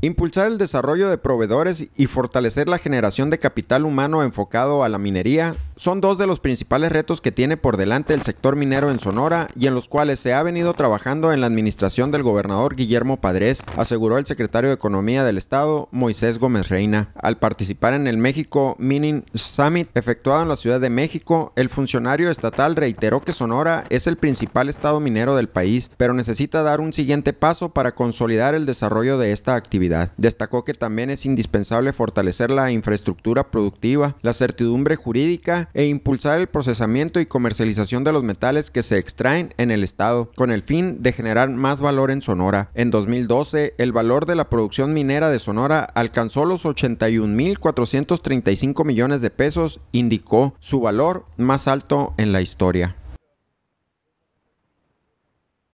Impulsar el desarrollo de proveedores y fortalecer la generación de capital humano enfocado a la minería, son dos de los principales retos que tiene por delante el sector minero en Sonora y en los cuales se ha venido trabajando en la administración del gobernador Guillermo Padres, aseguró el secretario de Economía del Estado, Moisés Gómez Reina. Al participar en el México Mining Summit efectuado en la Ciudad de México, el funcionario estatal reiteró que Sonora es el principal estado minero del país, pero necesita dar un siguiente paso para consolidar el desarrollo de esta actividad. Destacó que también es indispensable fortalecer la infraestructura productiva, la certidumbre jurídica, e impulsar el procesamiento y comercialización de los metales que se extraen en el estado, con el fin de generar más valor en Sonora. En 2012, el valor de la producción minera de Sonora alcanzó los 81.435 millones de pesos, indicó su valor más alto en la historia.